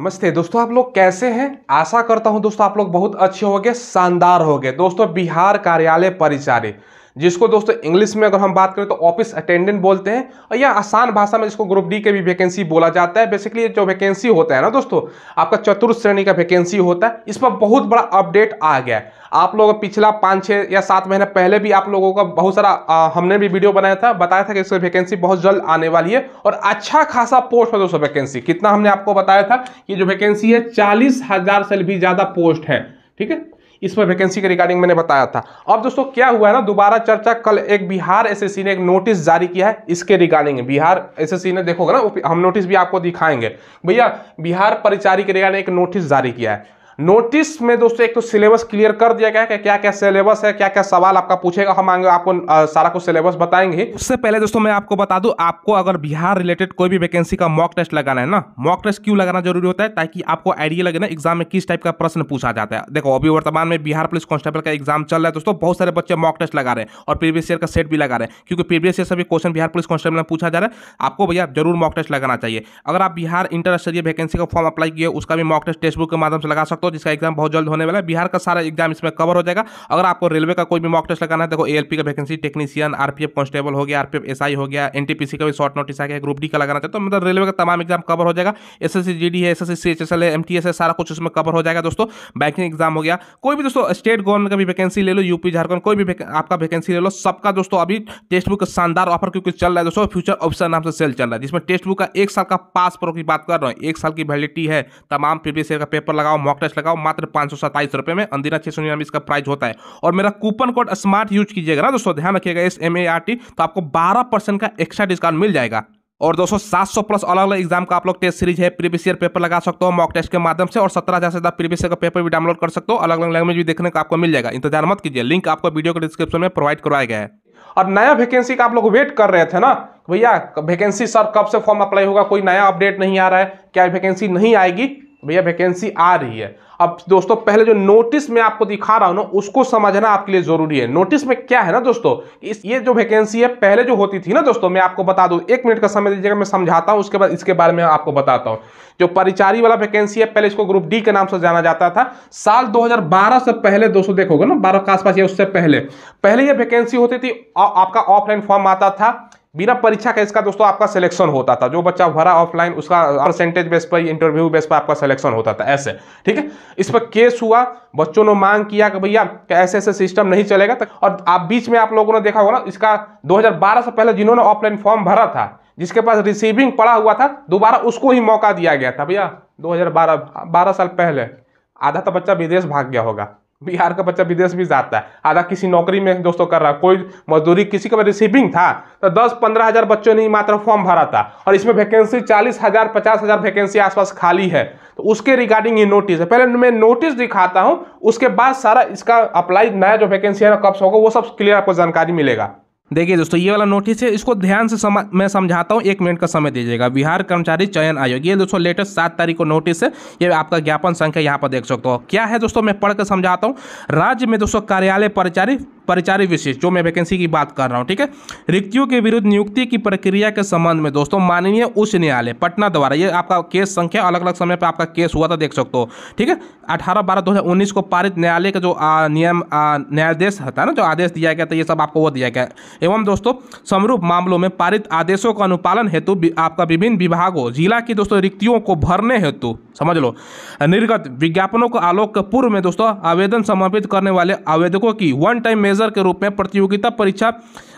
नमस्ते दोस्तों आप लोग कैसे हैं आशा करता हूं दोस्तों आप लोग बहुत अच्छे होंगे शानदार होंगे दोस्तों बिहार कार्यालय परिचारी जिसको दोस्तों इंग्लिश में अगर हम बात करें तो ऑफिस अटेंडेंट बोलते हैं और यह आसान भाषा में जिसको ग्रुप डी के भी वैकेंसी बोला जाता है बेसिकली जो वैकेंसी होता है ना दोस्तों आपका चतुर्थ श्रेणी का वैकेंसी होता है इस पर बहुत बड़ा अपडेट आ गया है आप लोग पिछला पाँच छः या सात महीने पहले भी आप लोगों का बहुत सारा आ, हमने भी वीडियो बनाया था बताया था कि इसकी वैकेंसी बहुत जल्द आने वाली है और अच्छा खासा पोस्ट है दोस्तों वैकेंसी कितना हमने आपको बताया था कि जो वैकेंसी है चालीस हज़ार से भी ज़्यादा पोस्ट है ठीक है इस पर वैकेंसी के रिगार्डिंग मैंने बताया था अब दोस्तों क्या हुआ है ना दोबारा चर्चा कल एक बिहार एसएससी ने एक नोटिस जारी किया है इसके रिगार्डिंग बिहार एसएससी ने देखोगे ना हम नोटिस भी आपको दिखाएंगे भैया बिहार परिचारी के रिगार्डिंग एक नोटिस जारी किया है नोटिस में दोस्तों एक तो सिलेबस क्लियर कर दिया गया है क्या क्या सिलेबस है क्या क्या सवाल आपका पूछेगा हम आगे आपको सारा कुछ सिलेबस बताएंगे उससे पहले दोस्तों मैं आपको बता दूं आपको अगर बिहार रिलेटेड कोई भी वैकेंसी का मॉक टेस्ट लगाना है ना मॉक टेस्ट क्यों लगाना जरूरी होता है ताकि आपको आइडिया लगे ना एग्जाम में किस टाइप का प्रश्न पूछा जाता है देखो अभी वर्तमान में बिहार पुलिस कॉन्स्टेबल का एग्जाम चल रहा है दोस्तों बहुत सारे बच्चे मॉक टेस्ट लगा रहे हैं और प्रीवियस ईयर का सेट भी लगा रहे हैं क्योंकि प्रीवियस ईयर सभी क्वेश्चन बिहार पुलिस कॉन्स्टेबल में पूछा जा रहा है आपको भैया जरूर मॉक टेस्ट लगाना चाहिए अगर आप बिहार इंटर स्तरीय वैकेंसी का फॉर्म अप्लाई किया उसका भी मॉक टेस्ट टेस्टबुक बुक के माध्यम से लगा सकते हो को तो जिसका एग्जाम बहुत जल्द होने वाला है बिहार का सारा एग्जाम इसमें कवर हो जाएगा अगर आपको रेलवे का कोई भी मॉक टेस्ट लगाना है देखो एएलपी का वैकेंसी टेक्नीशियन आरपीएफ कांस्टेबल हो गया आरपीएफ एसआई हो गया एनटीपीसी का भी शॉर्ट नोटिस आ गया ग्रुप डी का लगाना चाहते हो तो मतलब रेलवे का तमाम एग्जाम कवर हो जाएगा एस एस है एस सीएचएसएल है एमटीएस है सारा कुछ उसमें कवर हो जाएगा दोस्तों बैंकिंग एग्जाम हो गया कोई भी दोस्तों स्टेट गवर्नमेंट का भी वैकेंसी ले लो यूपी झारखंड कोई भी आपका वैकेंसी ले लो सबका दोस्तों अभी टेस्ट बुक शानदार ऑफर क्योंकि चल रहा है दोस्तों फ्यूचर ऑफिसर नाम से सेल चल रहा है जिसमें टेस्ट बुक का एक साल का पास प्रो की बात कर रहा हूँ एक साल की वैलिडिटी है तमाम प्रीवियस ईयर का पेपर लगाओ मॉक टेस्ट लगाओ मात्र पांच सौ सत्ताईस रुपए में अंदिना छह सौ निन्यानवे इसका प्राइस होता है और मेरा कूपन कोड स्मार्ट यूज कीजिएगा ना दोस्तों ध्यान रखिएगा S M A R T तो आपको बारह परसेंट का एक्स्ट्रा डिस्काउंट मिल जाएगा और दोस्तों 700 प्लस अलग अलग एग्जाम का आप लोग टेस्ट सीरीज है प्रीवियस ईयर पेपर लगा सकते हो मॉक टेस्ट के माध्यम से और सत्रह हजार से ज्यादा प्रीवियस ईयर का पेपर भी डाउनलोड कर सकते हो अलग अलग लैंग्वेज भी देखने का आपको मिल जाएगा इंतजार मत कीजिए लिंक आपको वीडियो के डिस्क्रिप्शन में प्रोवाइड करवाया गया है और नया वैकेंसी का आप लोग वेट कर रहे थे ना तो भैया वैकेंसी सर कब से फॉर्म अप्लाई होगा कोई नया अपडेट नहीं आ रहा है क्या वैकेंसी नहीं आएगी भैया वैकेंसी आ रही है अब दोस्तों पहले जो नोटिस में आपको दिखा रहा हूं ना उसको समझना आपके लिए जरूरी है नोटिस में क्या है ना दोस्तों इस ये जो वैकेंसी है पहले जो होती थी ना दोस्तों मैं आपको बता दू एक मिनट का समय दीजिएगा मैं समझाता हूं उसके बाद इसके बारे में आपको बताता हूं जो परिचारी वाला वैकेंसी है पहले इसको ग्रुप डी के नाम से जाना जाता था साल 2012 से पहले दोस्तों देखोगे ना बारह के आसपास या उससे पहले पहले ये वैकेंसी होती थी आपका ऑफलाइन फॉर्म आता था बिना परीक्षा का इसका दोस्तों आपका सिलेक्शन होता था जो बच्चा भरा ऑफलाइन उसका परसेंटेज बेस पर इंटरव्यू बेस पर आपका सिलेक्शन होता था ऐसे ठीक है इस पर केस हुआ बच्चों ने मांग किया कि भैया ऐसे ऐसे सिस्टम नहीं चलेगा तो, और आप बीच में आप लोगों ने देखा होगा ना इसका 2012 से पहले जिन्होंने ऑफलाइन फॉर्म भरा था जिसके पास रिसीविंग पड़ा हुआ था दोबारा उसको ही मौका दिया गया था भैया दो हजार साल पहले आधा तो बच्चा विदेश भाग गया होगा बिहार का बच्चा विदेश भी जाता है आधा किसी नौकरी में दोस्तों कर रहा है कोई मजदूरी किसी का रिसीविंग था तो दस पंद्रह हज़ार बच्चों ने मात्र फॉर्म भरा था और इसमें वैकेंसी चालीस हज़ार पचास हज़ार वैकेंसी आसपास खाली है तो उसके रिगार्डिंग ये नोटिस है पहले मैं नोटिस दिखाता हूँ उसके बाद सारा इसका अप्लाई नया जो वैकेंसी है ना कब्स होगा वो सब क्लियर आपको जानकारी मिलेगा देखिए दोस्तों ये वाला नोटिस है इसको ध्यान से मैं समझाता हूँ एक मिनट का समय दीजिएगा बिहार कर्मचारी चयन आयोग ये दोस्तों लेटेस्ट सात तारीख को नोटिस है ये आपका ज्ञापन संख्या यहाँ पर देख सकते हो क्या है दोस्तों मैं पढ़कर समझाता हूँ राज्य में दोस्तों कार्यालय परिचारी परिचारी विशेष जो मैं वैकेंसी की बात कर रहा हूँ ठीक है रिक्तियों के विरुद्ध नियुक्ति की प्रक्रिया के संबंध में दोस्तों माननीय उच्च न्यायालय पटना द्वारा ये आपका केस संख्या अलग अलग समय पर आपका केस हुआ था देख सकते हो ठीक है अठारह बारह दो को पारित न्यायालय का जो नियम न्यायाधीश था ना जो आदेश दिया गया था ये सब आपको वो दिया गया एवं दोस्तों समरूप मामलों में पारित आदेशों का अनुपालन हेतु आपका विभिन्न विभागों जिला की दोस्तों रिक्तियों को भरने हेतु समझ लो निर्गत विज्ञापनों को आलोक पूर्व में दोस्तों आवेदन समर्पित करने वाले आवेदकों की वन टाइम मैनेजर के रूप में प्रतियोगिता परीक्षा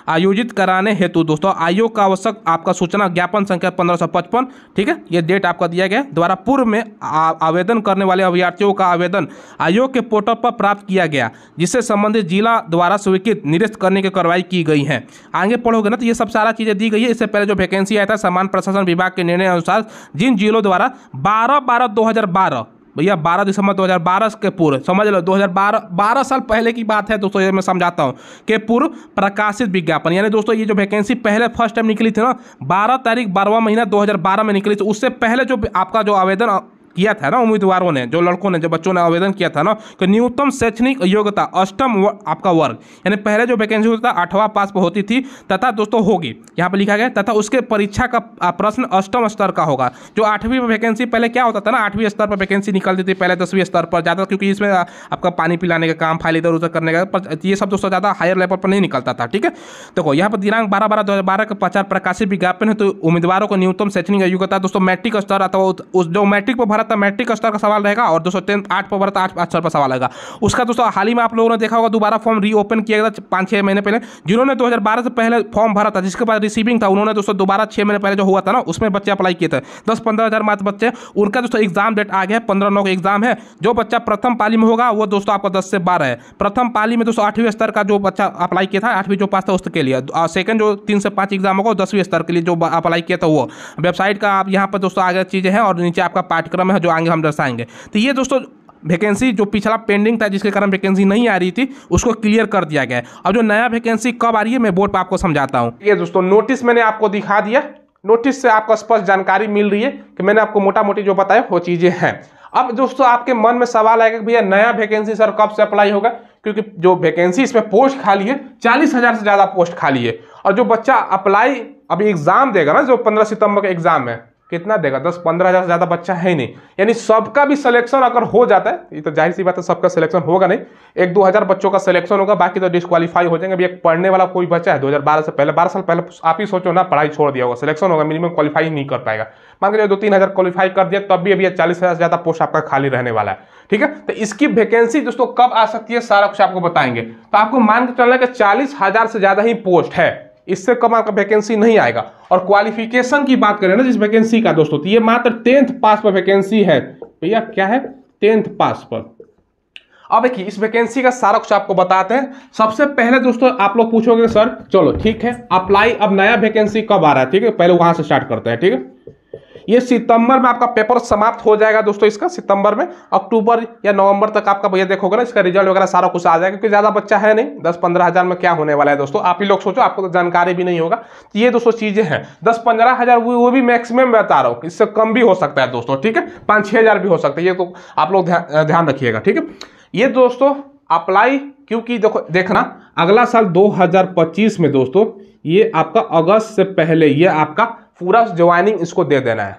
आयोजित कराने हेतु दोस्तों आयोग का आवश्यक आपका सूचना ज्ञापन संख्या पंद्रह ठीक है ये डेट आपका दिया गया द्वारा पूर्व में आवेदन करने वाले अभ्यर्थियों का आवेदन आयोग के पोर्टल पर प्राप्त किया गया जिससे संबंधित जिला द्वारा स्वीकृत निरस्त करने की कार्रवाई की गई है आगे पढ़ोगे ना तो ये सब सारा चीज़ें दी गई है इससे पहले जो वैकेंसी आया था सामान्य प्रशासन विभाग के निर्णय अनुसार जिन जिलों द्वारा बारह बारह दो भैया 12 दिसंबर 2012 के पूर्व समझ लो 2012 12 साल पहले की बात है दोस्तों ये मैं समझाता हूँ के पूर्व प्रकाशित विज्ञापन यानी दोस्तों ये जो वैकेंसी पहले फर्स्ट टाइम निकली थी ना 12 तारीख बारहवा महीना 2012 में निकली थी उससे पहले जो आपका जो आवेदन किया था ना उम्मीदवारों ने जो लड़कों ने जो बच्चों ने आवेदन किया था ना कि न्यूनतम शैक्षणिक योग्यता अष्टम वर, आपका वर्ग यानी पहले जो वैकेंसी होता था आठवां पास पर होती थी तथा दोस्तों होगी यहाँ पर लिखा गया तथा उसके परीक्षा का प्रश्न अष्टम स्तर का होगा जो आठवीं वैकेंसी पहले क्या होता था ना आठवीं स्तर पर वैकेंसी निकलती थी पहले दसवीं स्तर पर ज़्यादा क्योंकि इसमें आपका पानी पिलाने का काम फाइल इधर उधर करने का ये सब दोस्तों ज़्यादा हायर लेवल पर नहीं निकलता था ठीक है देखो यहाँ पर दिनांक बारह बारह दो हज़ार बारह का प्रचार प्रकाशित विज्ञापन है तो उम्मीदवारों को न्यूनतम शैक्षणिक योग्यता दोस्तों मैट्रिक स्तर अथवा उस जो मैट्रिक पर भारत मैट्रिक स्तर का सवाल रहेगा और दोस्तों टेंथ आठ पर भारत आठ स्तर पर सवाल रहेगा उसका दोस्तों हाल ही में आप लोगों ने देखा होगा दोबारा फॉर्म रीओपन किया गया पाँच छः महीने पहले जिन्होंने दो से पहले फॉर्म भरा था जिसके बाद रिसीविंग था उन्होंने दोस्तों दोबारा छः महीने पहले जो हुआ था ना उसमें बच्चे अप्लाई किए थे दस पंद्रह हज़ार मात्र बच्चे उनका दोस्तों एग्जाम डेट आ गया पंद्रह नौ का एग्जाम है जो बच्चा प्रथम पाली में होगा वो दोस्तों आपका दस से बारह है प्रथम पाली में दोस्तों आठवीं स्तर का जो बच्चा अप्लाई किया था आठवीं जो पास था उसके लिए सेकंड जो तीन से पाँच एग्जाम होगा दसवीं स्तर के लिए जो अप्लाई किया था वो वेबसाइट का आप यहाँ पर दोस्तों आगे चीज़ें हैं और नीचे आपका पाठ्यक्रम में है जो आगे हम दर्शाएंगे तो ये दोस्तों वैकेंसी जो पिछला पेंडिंग था जिसके कारण वैकेंसी नहीं आ रही थी उसको क्लियर कर दिया गया है अब जो नया वैकेंसी कब आ रही है मैं बोर्ड पर आपको समझाता हूँ ये दोस्तों नोटिस मैंने आपको दिखा दिया नोटिस से आपको स्पष्ट जानकारी मिल रही है कि मैंने आपको मोटा मोटी जो बताया वो चीज़ें हैं अब दोस्तों आपके मन में सवाल आएगा कि भैया नया वैकेंसी सर कब से अप्लाई होगा क्योंकि जो वैकेंसी इसमें पोस्ट खाली है चालीस हज़ार से ज़्यादा पोस्ट खाली है और जो बच्चा अप्लाई अभी एग्ज़ाम देगा ना जो पंद्रह सितंबर का एग्ज़ाम है कितना देगा दस पंद्रह हज़ार से ज़्यादा बच्चा है नहीं यानी सबका भी सिलेक्शन अगर हो जाता है ये तो जाहिर सी बात है सबका सिलेक्शन होगा नहीं एक दो हज़ार बच्चों का सिलेक्शन होगा बाकी तो डिस्कालीफाई हो जाएंगे अभी एक पढ़ने वाला कोई बच्चा है दो हज़ार बारह से पहले बारह साल पहले आप ही सोचो ना पढ़ाई छोड़ दिया होगा सिलेक्शन होगा मिनिमम क्वालिफाई नहीं कर पाएगा मान के दो तीन हज़ार क्वालीफाई कर दिया तब भी अभी चालीस हज़ार से ज़्यादा पोस्ट आपका खाली रहने वाला है ठीक है तो इसकी वैकेंसी दोस्तों कब आ सकती है सारा कुछ आपको बताएंगे तो आपको मान के चलना कि चालीस हज़ार से ज़्यादा ही पोस्ट है इससे कम आपका वैकेंसी नहीं आएगा और क्वालिफिकेशन की बात करें ना जिस वैकेंसी का दोस्तों तो ये मात्र टेंथ पास पर वैकेंसी है भैया क्या है टेंथ पास पर अब देखिए इस वैकेंसी का सारा कुछ आपको बताते हैं सबसे पहले दोस्तों आप लोग पूछोगे सर चलो ठीक है अप्लाई अब नया वैकेंसी कब आ रहा है ठीक है पहले वहां से स्टार्ट करते हैं ठीक है ये सितंबर में आपका पेपर समाप्त हो जाएगा दोस्तों इसका सितंबर में अक्टूबर या नवंबर तक आपका भैया देखोगे ना इसका रिजल्ट वगैरह सारा कुछ आ जाएगा क्योंकि ज़्यादा बच्चा है नहीं दस पंद्रह हज़ार में क्या होने वाला है दोस्तों आप ही लोग सोचो आपको तो जानकारी भी नहीं होगा तो ये दोस्तों चीज़ें हैं दस पंद्रह हज़ार वो भी मैक्सिमम बता रहा हूँ इससे कम भी हो सकता है दोस्तों ठीक है पाँच छः भी हो सकता है ये तो आप लोग ध्यान रखिएगा ठीक है ये दोस्तों अप्लाई क्योंकि देखो देखना अगला साल दो में दोस्तों ये आपका अगस्त से पहले ये आपका पूरा ज्वाइनिंग इसको दे देना है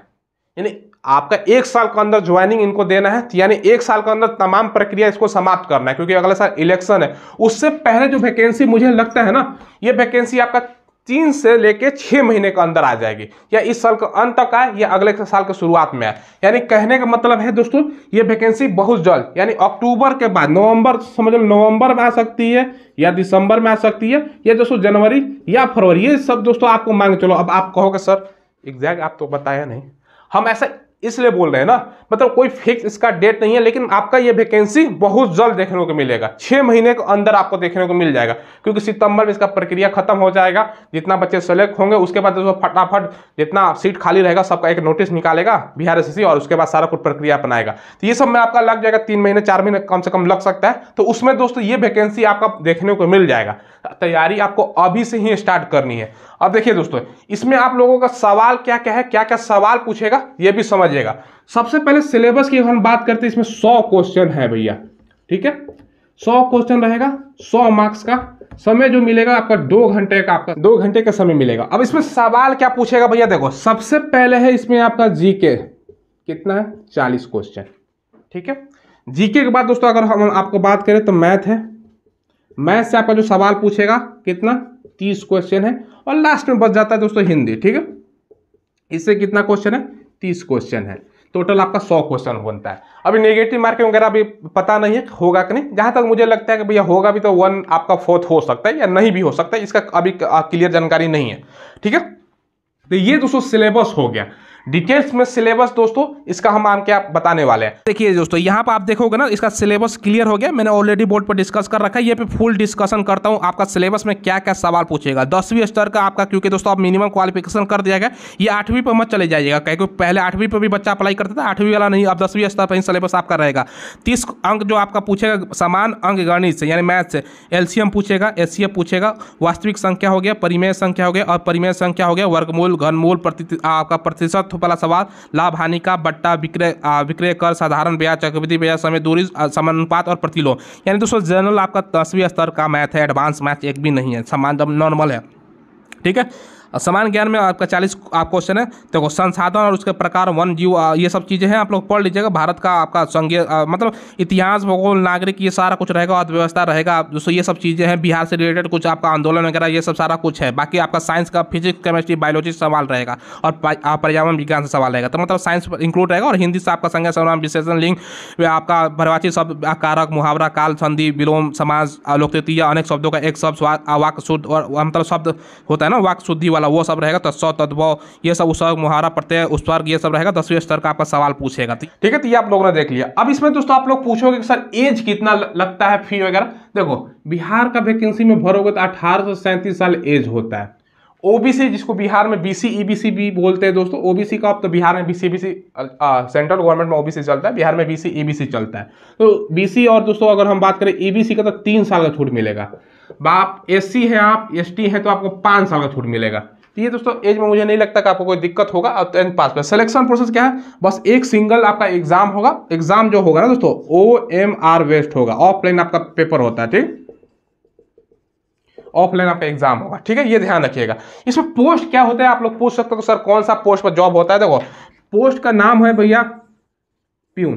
यानी आपका एक साल के अंदर ज्वाइनिंग इनको देना है तो यानी एक साल के अंदर तमाम प्रक्रिया इसको समाप्त करना है क्योंकि अगला साल इलेक्शन है उससे पहले जो वैकेंसी मुझे लगता है ना ये वैकेंसी आपका तीन से लेके छः महीने के अंदर आ जाएगी या इस साल के अंत तक आए या अगले साल के शुरुआत में आए यानी कहने का मतलब है दोस्तों ये वैकेंसी बहुत जल्द यानी अक्टूबर के बाद नवंबर समझ लो नवंबर में आ सकती है या दिसंबर में आ सकती है या दोस्तों जनवरी या फरवरी ये सब दोस्तों आपको मांग चलो अब आप कहोगे सर एग्जैक्ट आप तो बताया नहीं हम ऐसा इसलिए बोल रहे हैं ना मतलब कोई फिक्स इसका डेट नहीं है लेकिन आपका ये वैकेंसी बहुत जल्द देखने को मिलेगा छः महीने के अंदर आपको देखने को मिल जाएगा क्योंकि सितंबर में इसका प्रक्रिया खत्म हो जाएगा जितना बच्चे सेलेक्ट होंगे उसके बाद उसको फटाफट जितना सीट खाली रहेगा सबका एक नोटिस निकालेगा बिहार एस और उसके बाद सारा कुछ प्रक्रिया अपनाएगा तो ये सब में आपका लग जाएगा तीन महीने चार महीने कम से कम लग सकता है तो उसमें दोस्तों ये वैकेंसी आपका देखने को मिल जाएगा तैयारी आपको अभी से ही स्टार्ट करनी है अब देखिए दोस्तों इसमें आप लोगों का सवाल क्या क्या है क्या क्या सवाल पूछेगा ये भी समझिएगा सबसे पहले सिलेबस की हम बात करते हैं इसमें सौ क्वेश्चन है भैया ठीक है सौ क्वेश्चन रहेगा सौ मार्क्स का समय जो मिलेगा आपका दो घंटे का आपका दो घंटे का समय मिलेगा अब इसमें सवाल क्या पूछेगा भैया देखो सबसे पहले है इसमें आपका जीके कितना है चालीस क्वेश्चन ठीक है जीके के बाद दोस्तों अगर हम आपको बात करें तो मैथ है मैथ से आपका जो सवाल पूछेगा कितना तीस क्वेश्चन है और लास्ट में बच जाता है दोस्तों हिंदी ठीक है इससे कितना क्वेश्चन है तीस क्वेश्चन है टोटल आपका सौ क्वेश्चन बनता है अभी नेगेटिव मार्किंग वगैरह अभी पता नहीं है होगा कि नहीं जहाँ तक मुझे लगता है कि भैया होगा भी तो वन आपका फोर्थ हो सकता है या नहीं भी हो सकता है इसका अभी क्लियर जानकारी नहीं है ठीक है तो ये दोस्तों सिलेबस हो गया डिटेल्स में सिलेबस दोस्तों इसका हम आम आप बताने वाले हैं देखिए दोस्तों यहाँ पर आप देखोगे ना इसका सिलेबस क्लियर हो गया मैंने ऑलरेडी बोर्ड पर डिस्कस कर रखा है ये पे फुल डिस्कशन करता हूँ आपका सिलेबस में क्या क्या सवाल पूछेगा दसवीं स्तर का आपका क्योंकि दोस्तों आप मिनिमम क्वालिफिकेशन कर दिया गया ये आठवीं पर मत चले जाइएगा क्योंकि पहले आठवीं पर भी बच्चा अप्लाई करता था आठवीं वाला नहीं अब दसवीं स्तर पर ही सिलेबस आपका रहेगा तीस अंक जो आपका पूछेगा समान अंक गणित से यानी मैथ से एलसीएम पूछेगा एस पूछेगा वास्तविक संख्या हो गया परिमेय संख्या हो गया और परिमेय संख्या हो गया वर्गमूल घनमूल आपका प्रतिशत अर्थ वाला सवाल लाभ हानि का बट्टा विक्रय विक्रय कर साधारण ब्याज चक्रवृद्धि ब्याज समय दूरी समानुपात और प्रतिलोम यानी दोस्तों जनरल आपका दसवीं स्तर का मैथ है एडवांस मैथ एक भी नहीं है सामान नॉर्मल है ठीक है समान ज्ञान में आपका चालीस आप क्वेश्चन है देखो संसाधन और उसके प्रकार वन जीव ये सब चीज़ें हैं आप लोग पढ़ लीजिएगा भारत का आपका संघीय मतलब इतिहास भूगोल नागरिक ये सारा कुछ रहेगा अर्थव्यवस्था रहेगा दोस्तों ये सब चीज़ें हैं बिहार से रिलेटेड कुछ आपका आंदोलन वगैरह ये सब सारा कुछ है बाकी आपका साइंस का फिजिक्स केमिस्ट्री बायोलॉजी सवाल रहेगा और पर्यावरण विज्ञान से सवाल रहेगा तो मतलब साइंस इंक्लूड रहेगा और हिंदी से आपका संज्ञा सर्वनाम विशेषण लिंग आपका भरवाची शब्द कारक मुहावरा काल संधि विलोम समाज लोकतृतीय अनेक शब्दों का एक शब्द वाक शुद्ध और मतलब शब्द होता है ना वाक शुद्धि वाला वाला वो सब रहेगा तो तत्सव तद्भव ये सब उसवर्ग मुहारा प्रत्यय उपस्वर्ग ये सब रहेगा दसवें स्तर का आपका सवाल पूछेगा ठीक है तो ये आप लोगों ने देख लिया अब इसमें दोस्तों आप लोग पूछोगे कि सर एज कितना लगता है फी वगैरह देखो बिहार का वैकेंसी में भरोगे तो अठारह सैंतीस साल एज होता है ओबीसी जिसको बिहार में बीसी ईबीसी भी बोलते हैं दोस्तों ओबीसी का अब तो बिहार में बीसी बीसी सेंट्रल गवर्नमेंट में ओबीसी चलता है बिहार में बीसी ईबीसी चलता है तो बीसी और दोस्तों अगर हम बात करें ईबीसी का तो तीन साल का छूट मिलेगा बाप एस है आप एस है तो आपको पाँच साल का छूट मिलेगा तो ये दोस्तों एज में मुझे नहीं लगता कि आपको कोई दिक्कत होगा और टेंथ पास में सिलेक्शन प्रोसेस क्या है बस एक सिंगल आपका एग्जाम होगा एग्जाम जो होगा ना दोस्तों ओ एम आर वेस्ट होगा ऑफलाइन आपका पेपर होता है ठीक ऑफलाइन आपका एग्जाम होगा ठीक है ये ध्यान रखिएगा इसमें पोस्ट क्या होता है आप लोग पूछ सकते हो सर कौन सा पोस्ट पर जॉब होता है देखो पोस्ट का नाम है भैया प्यून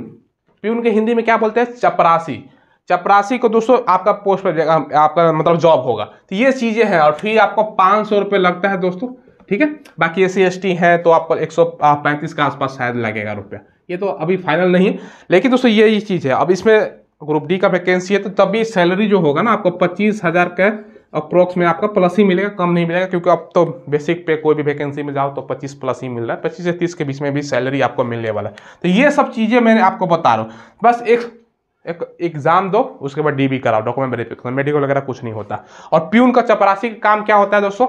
प्यून के हिंदी में क्या बोलते हैं चपरासी चपरासी को दोस्तों आपका पोस्ट पर आपका मतलब जॉब होगा तो ये चीज़ें हैं और फी आपको पाँच सौ रुपये लगता है दोस्तों ठीक है बाकी एस सी एस टी है तो आपको एक सौ पैंतीस के आसपास शायद लगेगा रुपया ये तो अभी फाइनल नहीं है लेकिन दोस्तों ये ये चीज़ है अब इसमें ग्रुप डी का वैकेंसी है तो तभी सैलरी जो होगा ना आपको पच्चीस हज़ार का अप्रोक्स में आपका प्लस ही मिलेगा कम नहीं मिलेगा क्योंकि अब तो बेसिक पे कोई भी वैकेंसी में जाओ तो 25 प्लस ही मिल रहा है 25 से 30 के बीच में भी सैलरी आपको मिलने वाला है तो ये सब चीज़ें मैंने आपको बता रहा हूँ बस एक एक एग्जाम दो उसके बाद डीबी कराओ डॉक्यूमेंट वेरिफिकेशन मेडिकल वगैरह कुछ नहीं होता और प्यून का चपरासी का काम क्या होता है दोस्तों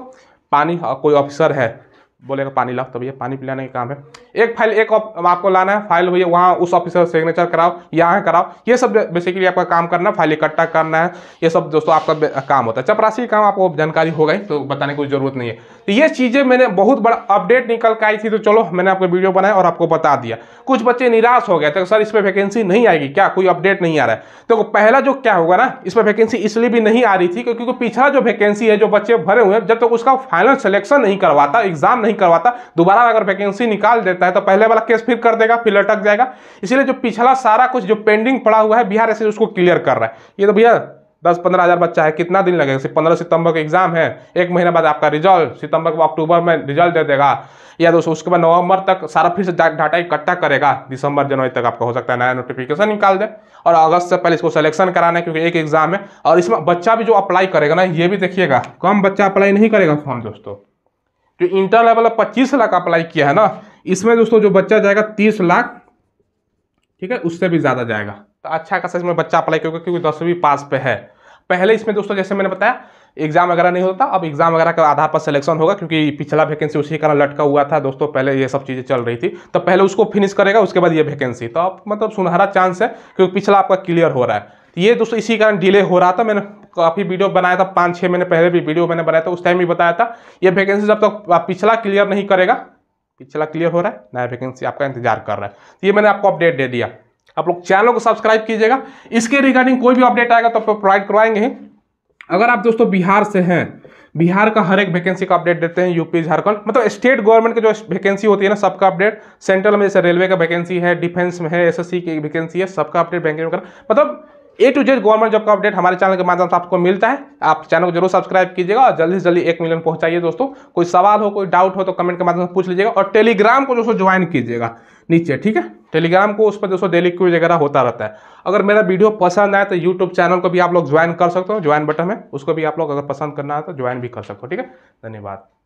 पानी कोई ऑफिसर है बोलेगा पानी लाओ तो भैया पानी पिलाने का काम है एक फाइल एक आपको लाना है फाइल भैया वहाँ उस ऑफिसर सिग्नेचर कराओ यहाँ कराओ ये सब बेसिकली आपका काम करना फाइल इकट्ठा करना है ये सब दोस्तों आपका काम होता है चपरासी का काम आपको जानकारी हो गई तो बताने की जरूरत नहीं है तो ये चीज़ें मैंने बहुत बड़ा अपडेट निकल के आई थी तो चलो मैंने आपको वीडियो बनाया और आपको बता दिया कुछ बच्चे निराश हो गए थे सर इसमें वैकेंसी नहीं आएगी क्या कोई अपडेट नहीं आ रहा है देखो तो पहला जो क्या होगा ना इसमें वैकेंसी इसलिए भी नहीं आ रही थी क्योंकि पिछला जो वैकेंसी है जो बच्चे भरे हुए हैं जब तक उसका फाइनल सिलेक्शन नहीं करवाता एग्जाम नहीं नहीं करवाता दोबारा अगर वैकेंसी निकाल देता है तो पहले वाला केस फिर कर देगा फिर लटक जाएगा इसीलिए जो पिछला सारा कुछ जो पेंडिंग पड़ा हुआ है बिहार ऐसे उसको क्लियर कर रहा है ये तो भैया दस पंद्रह हज़ार बच्चा है कितना दिन लगेगा सिर्फ पंद्रह सितंबर का एग्जाम है एक महीने बाद आपका रिजल्ट सितंबर को अक्टूबर में रिजल्ट दे देगा या दोस्तों उसके बाद नवंबर तक सारा फिर से डाटा इकट्ठा करेगा दिसंबर जनवरी तक आपका हो सकता है नया नोटिफिकेशन निकाल दे और अगस्त से पहले इसको सिलेक्शन कराना है क्योंकि एक एग्जाम है और इसमें बच्चा भी जो अप्लाई करेगा ना ये भी देखिएगा कम बच्चा अप्लाई नहीं करेगा फॉर्म दोस्तों जो इंटर लेवल पच्चीस लाख अप्लाई किया है ना इसमें दोस्तों जो बच्चा जाएगा तीस लाख ठीक है उससे भी ज़्यादा जाएगा तो अच्छा खासा इसमें बच्चा अप्लाई करेगा क्योंकि दसवीं पास पे है पहले इसमें दोस्तों जैसे मैंने बताया एग्जाम वगैरह नहीं होता अब एग्जाम वगैरह का आधार पर सिलेक्शन होगा क्योंकि पिछला वैकेंसी उसी कारण लटका हुआ था दोस्तों पहले ये सब चीज़ें चल रही थी तो पहले उसको फिनिश करेगा उसके बाद ये वैकेंसी तो अब मतलब सुनहरा चांस है क्योंकि पिछला आपका क्लियर हो रहा है ये दोस्तों इसी कारण डिले हो रहा था मैंने काफ़ी वीडियो बनाया था पाँच छः महीने पहले भी वीडियो मैंने बनाया था उस टाइम भी बताया था ये वैकेंसी जब तक तो पिछला क्लियर नहीं करेगा पिछला क्लियर हो रहा है नया वैकेंसी आपका इंतजार कर रहा है तो ये मैंने आपको अपडेट दे दिया आप लोग चैनल को सब्सक्राइब कीजिएगा इसके रिगार्डिंग कोई भी अपडेट आएगा तो आप प्रोवाइड करवाएंगे अगर आप दोस्तों बिहार से हैं बिहार का हर एक वैकेंसी का अपडेट देते हैं यूपी झारखंड मतलब स्टेट गवर्नमेंट की जो वैकेंसी होती है ना सबका अपडेट सेंट्रल में जैसे रेलवे का वैकेंसी है डिफेंस में है एसएससी की वैकेंसी है सबका अपडेट बैंकिंग वगैरह मतलब A to Z government job का अपडेट हमारे चैनल के माध्यम से आपको मिलता है आप चैनल को जरूर सब्सक्राइब कीजिएगा और जल्दी से जल्दी एक मिलियन पहुंचाइए दोस्तों कोई सवाल हो कोई डाउट हो तो कमेंट के माध्यम से पूछ लीजिएगा और टेलीग्राम को दोस्तों ज्वाइन कीजिएगा नीचे ठीक है टेलीग्राम को उस पर दोस्तों डेली क्यूज वगैरह होता रहता है अगर मेरा वीडियो पसंद आए तो यूट्यूब चैनल को भी आप लोग ज्वाइन कर सकते हो ज्वाइन बटन है उसको भी आप लोग अगर पसंद करना है तो ज्वाइन भी कर सकते हो ठीक है धन्यवाद